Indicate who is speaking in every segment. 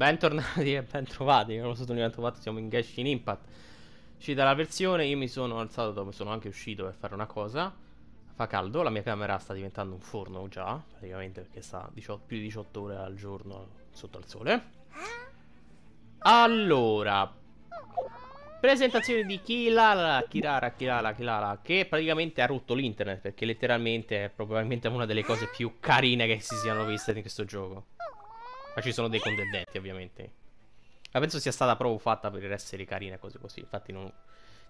Speaker 1: Bentornati e bentrovati, non lo sottolineato fatto, siamo in Genshin Impact Ci dà la versione, io mi sono alzato dopo, sono anche uscito per fare una cosa Fa caldo, la mia camera sta diventando un forno già, praticamente perché sta 18, più di 18 ore al giorno sotto al sole Allora, presentazione di Kilala, Kirara, Kilala, Kilala Che praticamente ha rotto l'internet perché letteralmente è probabilmente una delle cose più carine che si siano viste in questo gioco ma ci sono dei contendenti, ovviamente. Ma penso sia stata proprio fatta per essere carina, cose così. Infatti, non.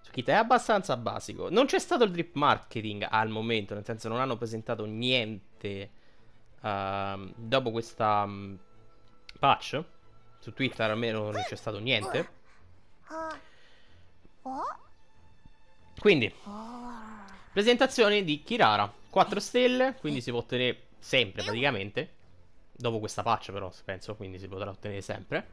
Speaker 1: Sukita cioè, è abbastanza basico. Non c'è stato il drip marketing al momento, nel senso, non hanno presentato niente. Uh, dopo questa um, patch su Twitter almeno non c'è stato niente. Quindi, presentazione di Kirara. 4 stelle, quindi si può ottenere sempre praticamente dopo questa patch però penso, quindi si potrà ottenere sempre,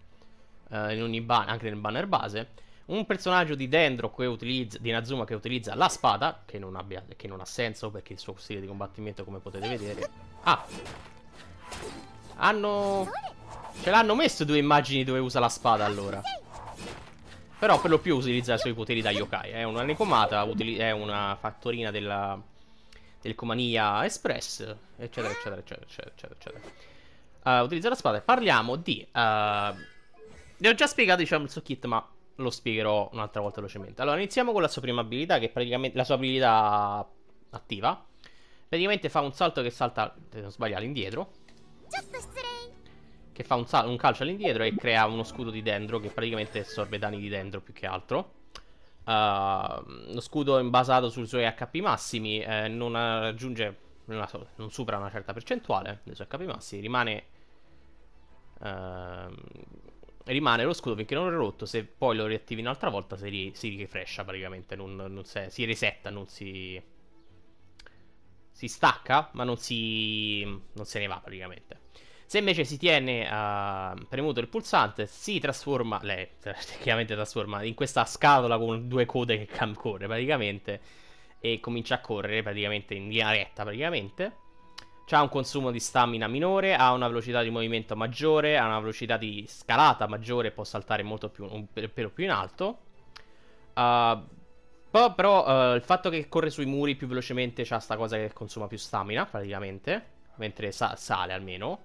Speaker 1: eh, in ogni ban- anche nel banner base, un personaggio di Dendro che utilizza, di Nazuma che utilizza la spada, che non, abbia, che non ha senso perché il suo stile di combattimento come potete vedere... Ah! Hanno... Ce l'hanno messo due immagini dove usa la spada allora. Però per lo più utilizza i suoi poteri da yokai. È una Nekomata, è una fattorina della, del Comania Express, eccetera, eccetera, eccetera, eccetera, eccetera. Uh, eh, utilizza la spada. Parliamo di... Uh, eh, vi ho già spiegato, diciamo, il suo kit, ma lo spiegherò un'altra volta velocemente. Allora, iniziamo con la sua prima abilità, che è praticamente la sua abilità attiva. Praticamente fa un salto che salta, se non sbaglio, all'indietro. Che fa un, un calcio all'indietro e crea uno scudo di dendro che praticamente assorbe danni di dendro più che altro. Uh, lo scudo è basato sui suoi HP massimi, eh, non raggiunge non supera una certa percentuale dei suoi HP massi, rimane, ehm, rimane lo scudo finché non è rotto, se poi lo riattivi un'altra volta si, ri- si rifrescia praticamente, non, non si, si resetta, non si... si stacca, ma non si... non se ne va praticamente. Se invece si tiene uh, premuto il pulsante, si trasforma, lei tecnicamente, trasforma in questa scatola con due code che cam- corre praticamente e comincia a correre praticamente in linea retta praticamente. Ha un consumo di stamina minore, ha una velocità di movimento maggiore, ha una velocità di scalata maggiore, può saltare molto più, un pelo più in alto. Uh, però, però uh, il fatto che corre sui muri più velocemente c'ha sta cosa che consuma più stamina praticamente, mentre sa- sale almeno.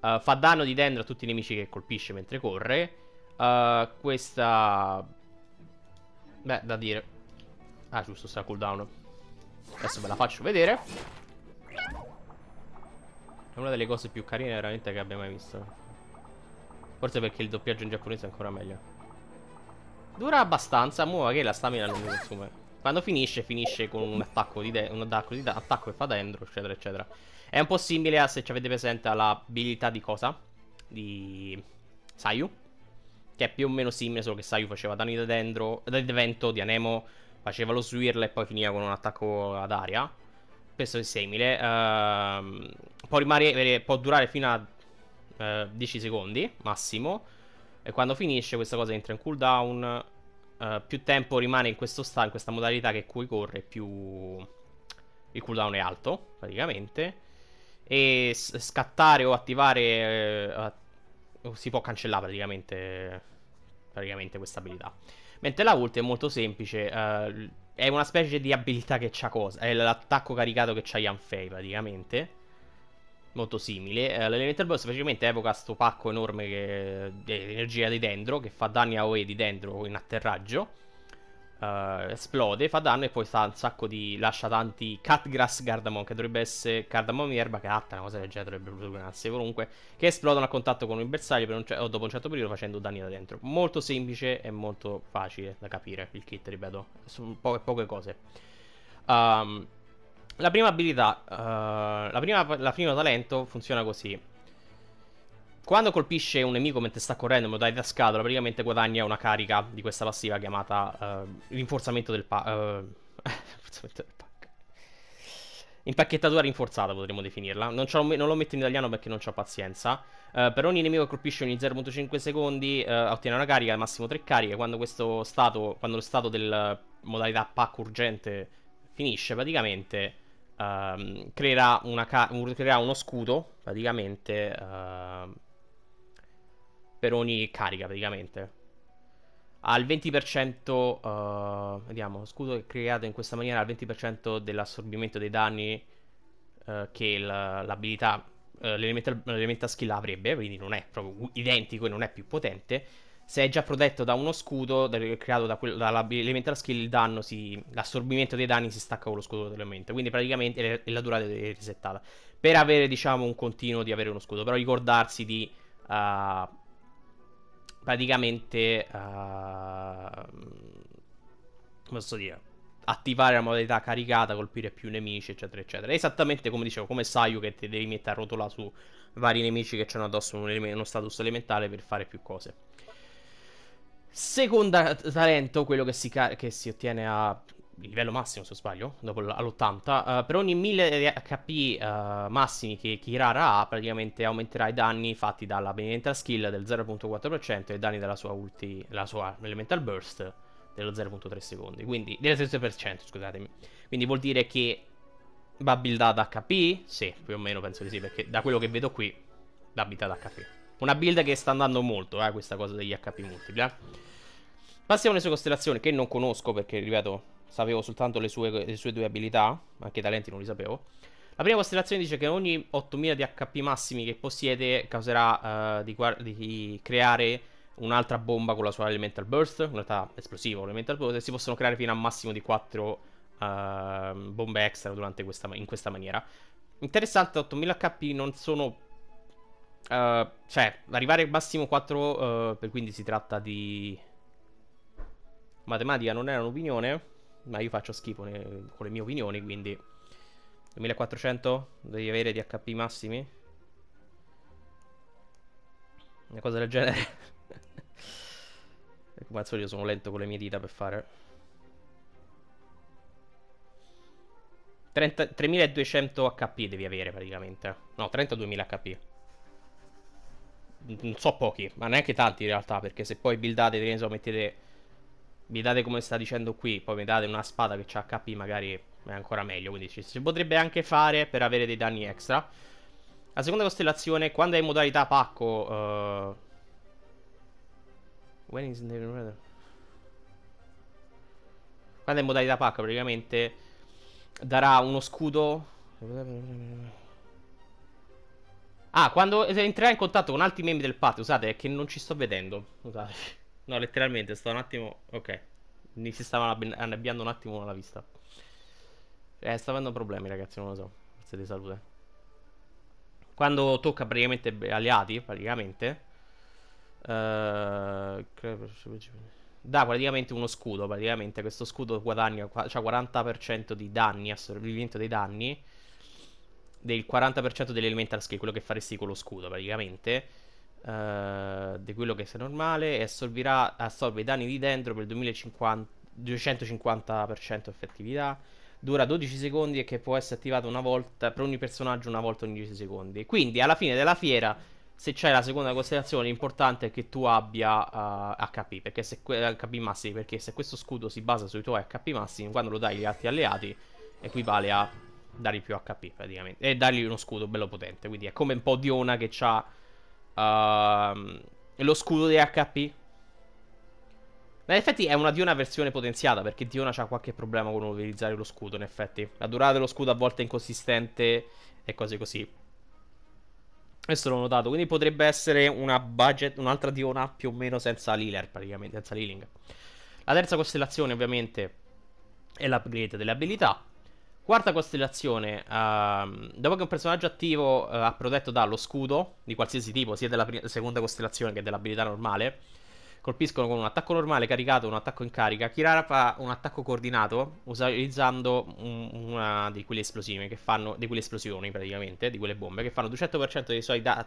Speaker 1: Uh, fa danno di dendro a tutti i nemici che colpisce mentre corre. Eh, questa... Beh, da dire. Ah, giusto, sta cooldown. Adesso ve la faccio vedere. È una delle cose più carine veramente che abbia mai visto. Forse perché il doppiaggio in giapponese è ancora meglio. Dura abbastanza, muova che la stamina non mi consuma. Quando finisce, finisce con un attacco di, un attacco, di attacco che fa dentro, eccetera, eccetera. È un po' simile a, se ci avete presente, all'abilità di cosa? Di Sayu. Che è più o meno simile, solo che Sayu faceva danni da dentro, da dentro, di Anemo faceva lo swirl e poi finiva con un attacco ad aria. Questo è simile. Uh, può, rimanere, eh, può durare fino a uh, eh, 10 secondi massimo. E quando finisce questa cosa entra in cooldown. Uh, più tempo rimane in questo stato, in questa modalità che cui corre, più il cooldown è alto, praticamente. E scattare o attivare... si può cancellare praticamente, praticamente questa abilità. Mentre la ult è molto semplice, uh, è una specie di abilità che c'ha cosa, è l'attacco caricato che c'ha Yanfei praticamente. Molto simile. Uh, l'elemental boss facilmente evoca questo pacco enorme che, eh, di energia di dendro che fa danni a OE di dendro in atterraggio Uh, esplode, fa danno e poi sta un sacco di. lascia tanti Catgrass Cardamon, che dovrebbe essere Cardamon erba, catta, una cosa del genere, dovrebbe brunasse comunque, che esplodono a contatto con il bersaglio un, o dopo un certo periodo facendo danni da dentro. Molto semplice e molto facile da capire il kit, ripeto, Sono poche, poche cose. Um, la prima abilità, uh, la, prima, la prima talento funziona così quando colpisce un nemico mentre sta correndo, me lo dai da scatola, praticamente guadagna una carica di questa passiva chiamata uh, rinforzamento del pack. Uh, eh, del pack. Impacchettatura rinforzata potremmo definirla. Non, non, lo metto in italiano perché non ho pazienza. Uh, per ogni nemico che colpisce ogni 0.5 secondi ottiene una carica, al massimo 3 cariche. Quando questo stato, quando lo stato del modalità pack urgente finisce, praticamente ehm, creerà, creerà, uno scudo, praticamente ehm, per ogni carica praticamente. Al 20%, uh, eh, vediamo, scudo è creato in questa maniera al 20% dell'assorbimento dei danni uh, che l'abilità, uh, l'elementa skill avrebbe, quindi non è proprio identico e non è più potente. Se è già protetto da uno scudo creato da dall'elemental skill, si, l'assorbimento dei danni si stacca con lo scudo dell'elemento. Quindi praticamente è la durata è risettata. Per avere, diciamo, un continuo di avere uno scudo, però ricordarsi di... Uh, praticamente uh, posso dire attivare la modalità caricata, colpire più nemici, eccetera, eccetera. esattamente come dicevo, come Sayu che ti devi mettere a rotola su vari nemici che c'hanno addosso un uno status elementare per fare più cose. Secondo talento, quello che si, che si ottiene a il livello massimo se non sbaglio, dopo l- all'80, uh, eh, per ogni 1000 HP uh, massimi che Kirara ha praticamente aumenterà i danni fatti dalla benedetta skill del 0.4% e i danni della sua ulti, la sua elemental burst dello 0.3 secondi, quindi del 6%, scusatemi, quindi vuol dire che va buildata HP? Sì, più o meno penso di sì, perché da quello che vedo qui va buildata HP. Una build che sta andando molto, eh, questa cosa degli HP multipli. Eh. Passiamo alle sue costellazioni, che non conosco perché, ripeto, sapevo soltanto le sue, le sue due abilità, anche i talenti non li sapevo. La prima costellazione dice che ogni 8000 di HP massimi che possiede causerà uh, di, di, creare un'altra bomba con la sua Elemental Burst, in realtà esplosivo Elemental Burst, e si possono creare fino a un massimo di 4 uh, ehm, bombe extra questa, in questa maniera. Interessante, 8000 HP non sono... Uh, cioè, arrivare al massimo 4, eh, per quindi si tratta di... Matematica non era un'opinione ma io faccio schifo ne... con le mie opinioni, quindi 2400 devi avere di HP massimi. Una cosa del genere. e come al solito sono lento con le mie dita per fare. 30... 3200 HP devi avere praticamente. No, 32.000 HP non so pochi, ma neanche tanti in realtà, perché se poi buildate, che ne so, mettete mi date come sta dicendo qui, poi mi date una spada che c'ha HP magari è ancora meglio, quindi ci si potrebbe anche fare per avere dei danni extra. La seconda costellazione, quando è in modalità pacco... Uh... When is the... Quando è in modalità pacco praticamente darà uno scudo... Ah, quando entrerà in contatto con altri membri del patio, scusate, che non ci sto vedendo, scusate. No, letteralmente, sto un attimo... Ok, mi si stava annebbiando un attimo la vista. Eh, sta avendo problemi, ragazzi, non lo so. di salute. Quando tocca praticamente alleati, praticamente... Eh, dà praticamente uno scudo, praticamente questo scudo guadagna cioè 40% di danni, assorbimento dei danni del 40% dell'elemental skill, quello che faresti con lo scudo praticamente eh, di quello che sia normale e assorbirà, assorbe i danni di dentro per il 250% effettività. Dura 12 secondi e che può essere attivato una volta per ogni personaggio una volta ogni 10 secondi. Quindi alla fine della fiera, se c'è la seconda costellazione, l'importante è che tu abbia uh, eh, HP, perché se, HP massimi, perché se questo scudo si basa sui tuoi HP massimi, quando lo dai agli altri alleati, equivale a dargli più HP praticamente e dargli uno scudo bello potente. Quindi è come un po' Diona che ha Uh, lo scudo di HP. in effetti è una Diona versione potenziata perché Diona ha qualche problema con utilizzare lo scudo, in effetti. La durata dello scudo a volte è inconsistente e cose così. Questo l'ho notato, quindi potrebbe essere una budget, un'altra Diona più o meno senza Liler, praticamente, senza Liling. La terza costellazione, ovviamente, è l'upgrade delle abilità. Quarta costellazione, uh, dopo che un personaggio attivo uh, ha protetto dallo scudo di qualsiasi tipo, sia della prima, seconda costellazione che dell'abilità normale, colpiscono con un attacco normale caricato e un attacco in carica. Kirara fa un attacco coordinato utilizzando una di quelle esplosioni che fanno, di quelle esplosioni praticamente, di quelle bombe che fanno 200% da-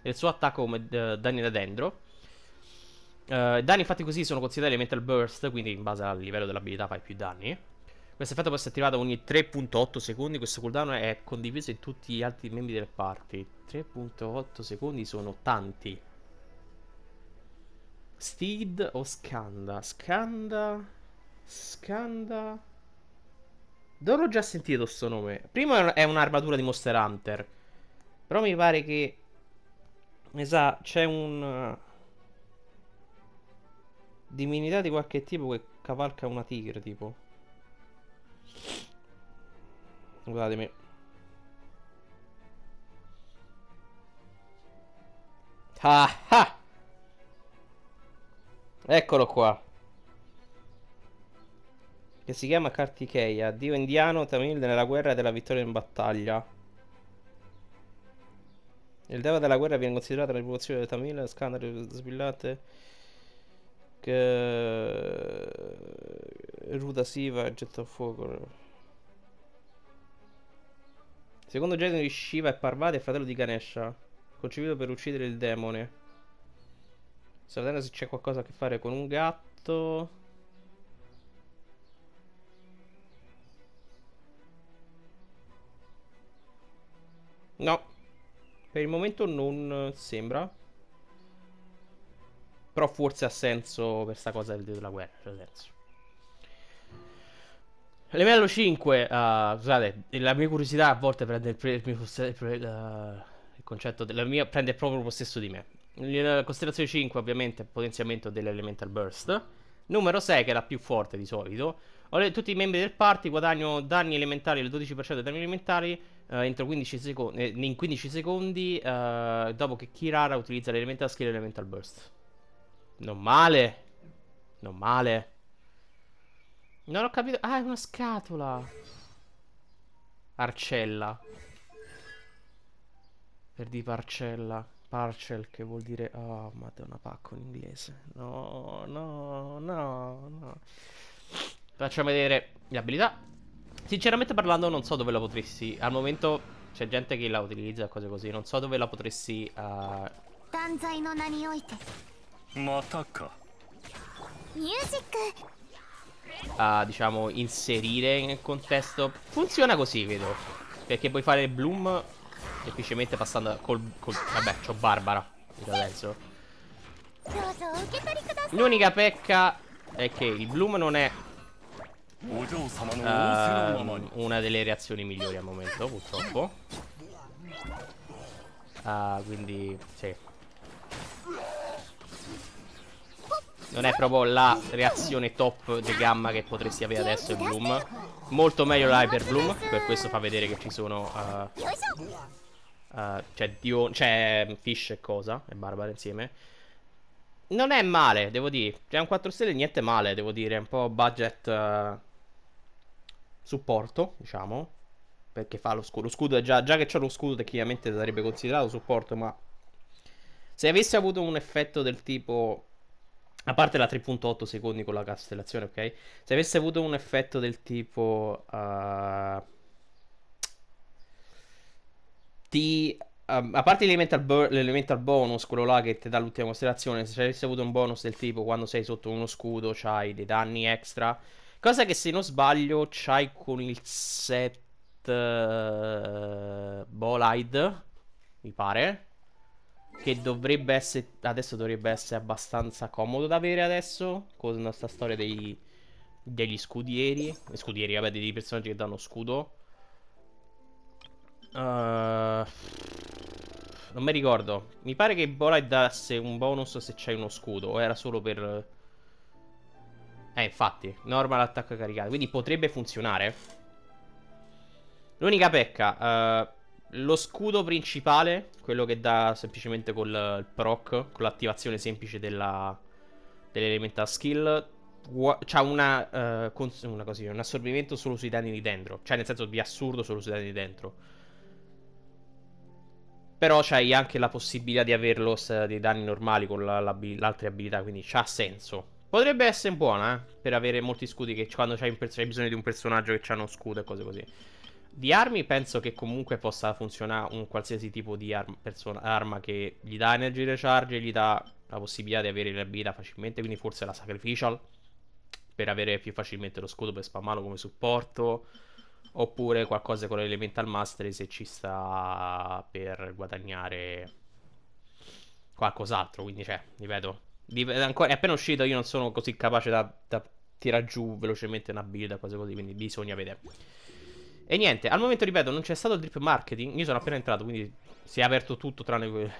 Speaker 1: del suo attacco come d- eh, danni da dendro. Uh, eh, danni infatti così sono considerati elemental burst, quindi in base al livello dell'abilità fai più danni. Questo effetto può essere attivato ogni 3.8 secondi. Questo cooldown è condiviso in tutti gli altri membri del party. 3.8 secondi sono tanti. Steed o Scanda? Scanda. Scanda. Dove ho già sentito questo nome? Prima è un'armatura di Monster Hunter. Però mi pare che. Mi sa, c'è un. Eh, divinità di qualche tipo che cavalca una tigre, tipo. Scusatemi. Ah ah! Eccolo qua. Che si chiama Kartikeya, dio indiano tamil nella guerra e della vittoria in battaglia. Il deva della guerra viene considerato la rivoluzione del tamil, scandali sbillate che... Ruda Siva getta a fuoco. Secondo genere di Shiva e Parvati è fratello di Ganesha, concepito per uccidere il demone. Sto vedendo se c'è qualcosa a che fare con un gatto. No. Per il momento non sembra. Però forse ha senso per sta cosa del dio della guerra, c'ha cioè, senso. Livello 5, uh, eh, scusate, la mia curiosità a volte prende, pre, pre, pre, eh, la, il concetto della mia prende proprio possesso di me. costellazione 5, ovviamente, potenziamento dell'elemental burst. Numero 6, che è la più forte di solito. Tutti i membri del party guadagnano danni elementari al 12% dei danni elementari eh, 15 secondi, eh, in 15 secondi eh, dopo che Kirara utilizza l'elemental skill e l'elemental burst. Non male. Non male. Non ho capito. Ah, è una scatola. Arcella. Per di parcella. Parcel che vuol dire... Oh, madonna, pacco in inglese. No, no, no, no. Facciamo vedere le abilità. Sinceramente parlando non so dove la potresti... Al momento c'è gente che la utilizza e cose così. Non so dove la potresti... Uh... Music uh, diciamo, inserire nel contesto. Funziona così, vedo. Perché puoi fare Bloom semplicemente passando col... col vabbè, c'ho Barbara. Adesso. L'unica pecca è che il Bloom non è uh, una delle reazioni migliori al momento, purtroppo. Uh, quindi, sì. non è proprio la reazione top di gamma che potresti avere adesso in Bloom. Molto meglio l'Hyper Bloom, per questo fa vedere che ci sono... Uh, uh, cioè, Dio, cioè, Fish e cosa, e Barbara insieme. Non è male, devo dire. C'è cioè, un 4 stelle, niente male, devo dire. È un po' budget... Uh, supporto, diciamo. Perché fa lo scudo. Lo scudo è già, già che c'è lo scudo, tecnicamente sarebbe considerato supporto, ma... Se avesse avuto un effetto del tipo a parte la 3.8 secondi con la castellazione, ok? Se avesse avuto un effetto del tipo... Uh, ti... Uh, a parte l'elemental, l'elemental, bonus, quello là che ti dà l'ultima costellazione, se avessi avuto un bonus del tipo quando sei sotto uno scudo c'hai dei danni extra, cosa che se non sbaglio c'hai con il set uh, Bolide, mi pare, che dovrebbe essere adesso dovrebbe essere abbastanza comodo da avere adesso con questa storia dei, degli scudieri scudieri vabbè dei personaggi che danno scudo uh, non mi ricordo mi pare che Borai dasse un bonus se c'è uno scudo o era solo per eh infatti normal attacco caricato quindi potrebbe funzionare l'unica pecca uh, lo scudo principale, quello che dà semplicemente col proc, con l'attivazione semplice della, dell'elemental skill, ha una, uh, una così, un assorbimento solo sui danni di dentro. Cioè, nel senso di assurdo solo sui danni di dentro. Però c'hai anche la possibilità di averlo dei danni normali con la, la, l'altra abilità, quindi ha senso. Potrebbe essere buona, eh, per avere molti scudi che quando c'hai, pers- c'hai bisogno di un personaggio che ha uno scudo e cose così. Di armi penso che comunque possa funzionare un qualsiasi tipo di arm- persona- arma che gli dà energy recharge e gli dà la possibilità di avere le abilità facilmente, quindi forse la sacrificial per avere più facilmente lo scudo per spammarlo come supporto oppure qualcosa con l'elemental mastery se ci sta per guadagnare qualcos'altro, quindi cioè, ripeto, è appena uscito, io non sono così capace da, da tirare giù velocemente un'abilità, build, cose così, quindi bisogna vedere. E niente, al momento ripeto, non c'è stato il drip marketing. Io sono appena entrato, quindi si è aperto tutto tranne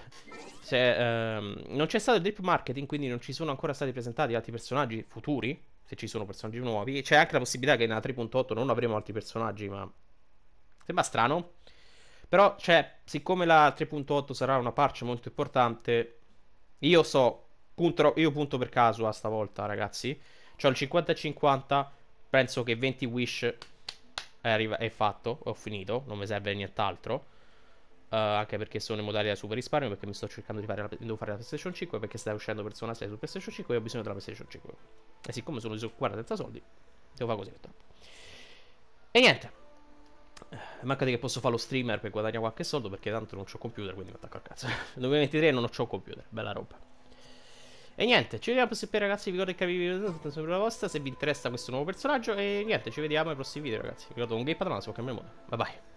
Speaker 1: Se, ehm, non c'è stato il drip marketing, quindi non ci sono ancora stati presentati altri personaggi futuri. Se ci sono personaggi nuovi, c'è anche la possibilità che nella 3.8 non avremo altri personaggi, ma sembra strano. Però, cioè, siccome la 3.8 sarà una parcia molto importante, io so, punto, io punto per caso a stavolta, ragazzi. C'ho il 50-50, penso che 20 wish è, è fatto, ho finito, non mi serve nient'altro. Uh, anche perché sono in modalità super risparmio perché mi sto cercando di fare la, devo fare la PlayStation 5 perché sta uscendo Persona 6 su PlayStation 5 e ho bisogno della PlayStation 5 e siccome sono disoccupato senza soldi devo fare così e niente eh, manca di che posso fare lo streamer per guadagnare qualche soldo perché tanto non ho computer quindi mi attacco a cazzo 2023 non ho computer bella roba e niente, ci vediamo al prossimo video ragazzi, vi ricordo che vi vedete sulla vostra se vi interessa questo nuovo personaggio e niente, ci vediamo ai prossimi video ragazzi. Vi ricordo un gamepadamano, su qualche memoria. Bye bye.